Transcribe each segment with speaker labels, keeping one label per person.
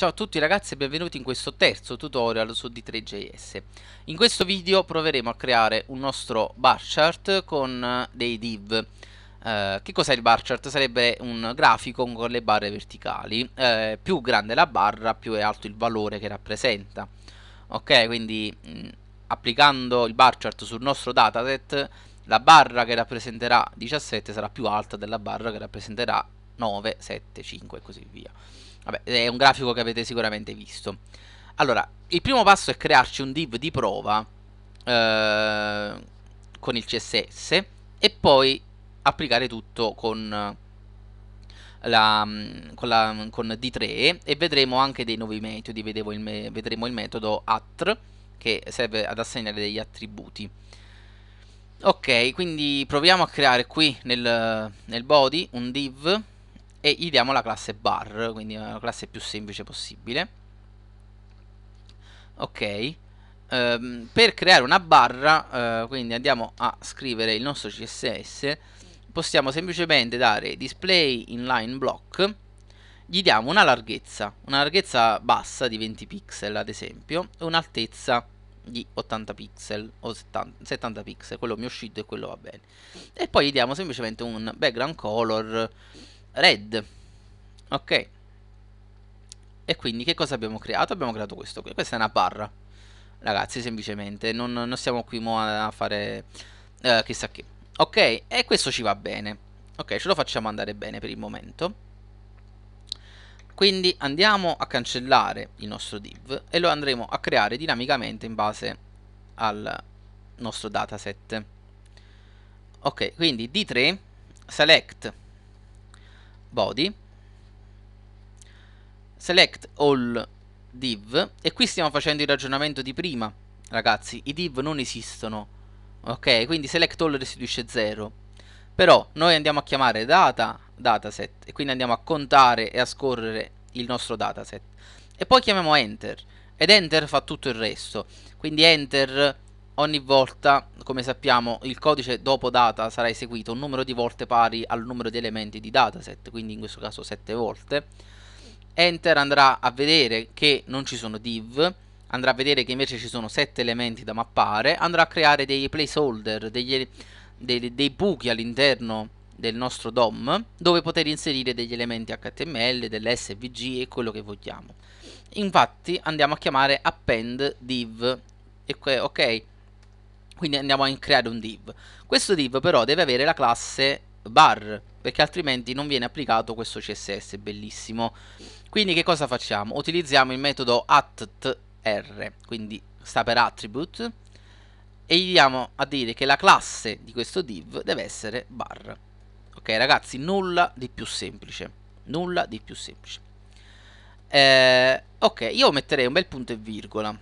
Speaker 1: Ciao a tutti ragazzi e benvenuti in questo terzo tutorial su D3JS In questo video proveremo a creare un nostro bar chart con eh, dei div eh, Che cos'è il bar chart? Sarebbe un grafico con le barre verticali eh, Più grande la barra più è alto il valore che rappresenta Ok quindi mh, mm, applicando il bar chart sul nostro dataset La barra che rappresenterà 17 sarà più alta della barra che rappresenterà 9, 7, 5 e così via. Vabbè, è un grafico che avete sicuramente visto. Allora, il primo passo è crearci un div di prova eh, con il CSS e poi applicare tutto con, eh, la, mm, con, la, mm, con D3 e vedremo anche dei nuovi metodi, il vedremo il metodo attr che serve ad assegnare degli attributi. Ok, quindi proviamo a creare qui nel, nel body un div e gli diamo la classe bar, quindi la classe più semplice possibile. Ok, um, per creare una barra, uh, quindi andiamo a scrivere il nostro CSS, possiamo semplicemente dare display inline block, gli diamo una larghezza, una larghezza bassa di 20 pixel ad esempio, e un'altezza di 80 pixel o 70, 70, pixel, quello mi è uscito e quello va bene. E poi gli diamo semplicemente un background color red ok e quindi che cosa abbiamo creato? abbiamo creato questo qui questa è una barra ragazzi semplicemente non, non stiamo qui a fare eh, chissà che ok e questo ci va bene ok ce lo facciamo andare bene per il momento quindi andiamo a cancellare il nostro div e lo andremo a creare dinamicamente in base al nostro dataset ok quindi d3 select body select all div e qui stiamo facendo il ragionamento di prima ragazzi i div non esistono ok quindi select all restituisce 0 però noi andiamo a chiamare data dataset e quindi andiamo a contare e a scorrere il nostro dataset e poi chiamiamo enter ed enter fa tutto il resto quindi enter Ogni volta, come sappiamo, il codice dopo data sarà eseguito un numero di volte pari al numero di elementi di dataset, quindi in questo caso 7 volte. Enter andrà a vedere che non ci sono div, andrà a vedere che invece ci sono 7 elementi da mappare, andrà a creare dei placeholder, degli, dei, dei buchi all'interno del nostro DOM dove poter inserire degli elementi HTML, dell'SVG e quello che vogliamo. Infatti andiamo a chiamare append div, e, ok? Quindi andiamo a creare un div. Questo div però deve avere la classe bar perché altrimenti non viene applicato questo CSS, bellissimo. Quindi che cosa facciamo? Utilizziamo il metodo attr, quindi sta per attribute e gli diamo a dire che la classe di questo div deve essere bar. Ok ragazzi, nulla di più semplice, nulla di più semplice. Eh, ok, io metterei un bel punto e virgola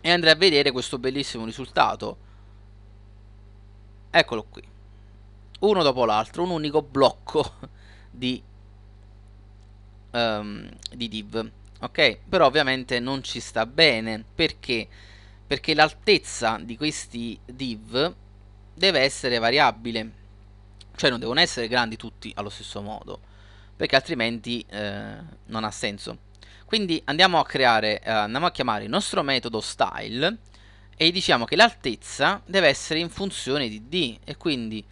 Speaker 1: e andrei a vedere questo bellissimo risultato eccolo qui, uno dopo l'altro, un unico blocco di, um, di div, ok? Però ovviamente non ci sta bene, perché? Perché l'altezza di questi div deve essere variabile, cioè non devono essere grandi tutti allo stesso modo, perché altrimenti eh, non ha senso. Quindi andiamo a creare, eh, andiamo a chiamare il nostro metodo style, e diciamo che l'altezza deve essere in funzione di D e quindi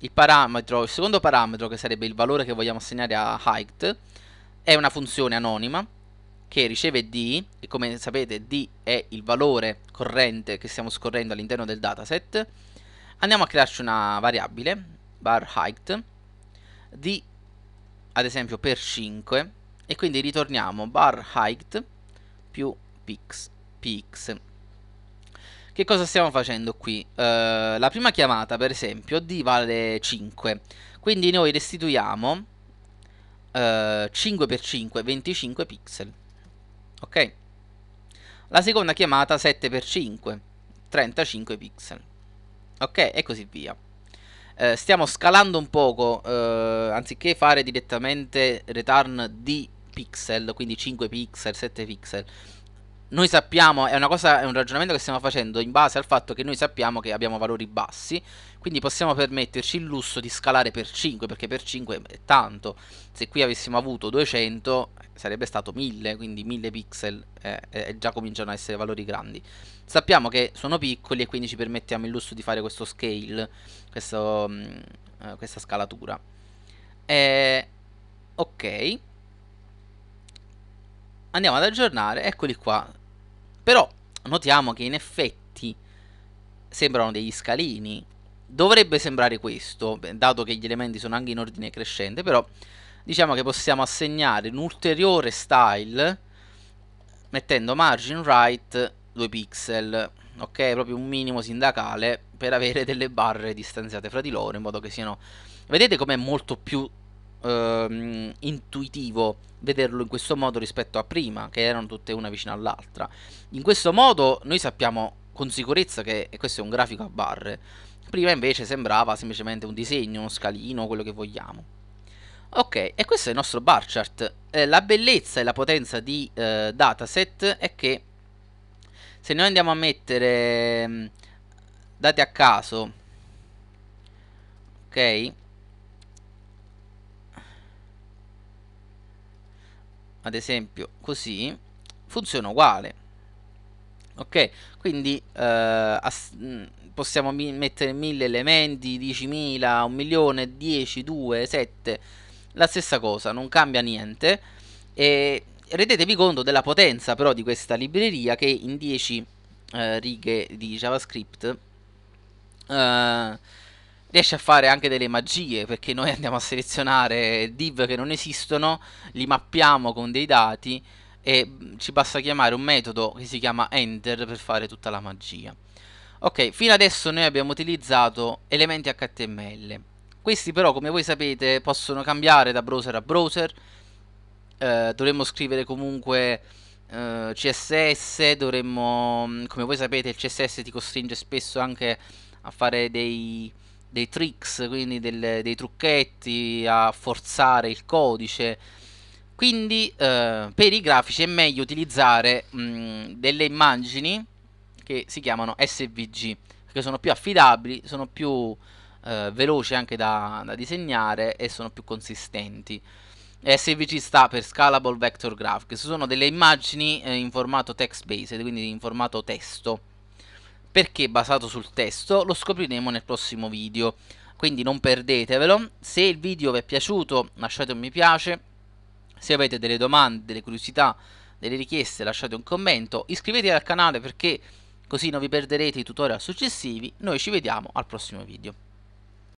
Speaker 1: il parametro, il secondo parametro che sarebbe il valore che vogliamo assegnare a height è una funzione anonima che riceve D e come sapete D è il valore corrente che stiamo scorrendo all'interno del dataset andiamo a crearci una variabile bar height D ad esempio per 5 e quindi ritorniamo bar height più px, px che cosa stiamo facendo qui? Uh, la prima chiamata, per esempio, D vale 5. Quindi noi restituiamo uh, 5x5, 25 pixel. Ok? La seconda chiamata 7x5, 35 pixel. Ok? E così via. Uh, stiamo scalando un poco, eh, anziché fare direttamente return di pixel, quindi 5 pixel, 7 pixel noi sappiamo, è, cosa, è un ragionamento che stiamo facendo in base al fatto che noi sappiamo che abbiamo valori bassi, quindi possiamo permetterci il lusso di scalare per 5, perché per 5 è tanto, se qui avessimo avuto 200 sarebbe stato 1000, quindi 1000 pixel eh, eh, già cominciano a essere valori grandi. Sappiamo che sono piccoli e quindi ci permettiamo il lusso di fare questo scale, questo, mh, mm, eh, questa scalatura. Eh, ok. Andiamo ad aggiornare, eccoli qua, però notiamo che in effetti sembrano degli scalini. Dovrebbe sembrare questo, dato che gli elementi sono anche in ordine crescente, però diciamo che possiamo assegnare un ulteriore style mettendo margin right 2 pixel, ok? Proprio un minimo sindacale per avere delle barre distanziate fra di loro in modo che siano... Vedete com'è molto più ehm, intuitivo vederlo in questo modo rispetto a prima, che erano tutte una vicino all'altra. In questo modo noi sappiamo con sicurezza che questo è un grafico a barre. Prima invece sembrava semplicemente un disegno, uno scalino, quello che vogliamo. Ok, e questo è il nostro bar chart. Eh, la bellezza e la potenza di eh, dataset è che se noi andiamo a mettere ehm, date a caso, ok, ad esempio così funziona uguale ok quindi eh, mm, possiamo mettere 1000 elementi 10.000 1 milione 10 2 7 la stessa cosa non cambia niente e rendetevi conto della potenza però di questa libreria che in 10 eh, righe di javascript eh, riesce a fare anche delle magie perché noi andiamo a selezionare div che non esistono, li mappiamo con dei dati e mm, ci basta chiamare un metodo che si chiama enter per fare tutta la magia. Ok, fino adesso noi abbiamo utilizzato elementi HTML. Questi però, come voi sapete, possono cambiare da browser a browser. Eh, dovremmo scrivere comunque eh, CSS, dovremmo, mm, come voi sapete, il CSS ti costringe spesso anche a fare dei, dei tricks, quindi del, dei trucchetti a forzare il codice. Quindi eh, per i grafici è meglio utilizzare mh, mm, delle immagini che si chiamano SVG, che sono più affidabili, sono più eh, veloci anche da, da, disegnare e sono più consistenti. SVG sta per Scalable Vector Graph, che sono delle immagini eh, in formato text-based, quindi in formato testo perché basato sul testo lo scopriremo nel prossimo video quindi non perdetevelo se il video vi è piaciuto lasciate un mi piace se avete delle domande, delle curiosità, delle richieste lasciate un commento iscrivetevi al canale perché così non vi perderete i tutorial successivi noi ci vediamo al prossimo video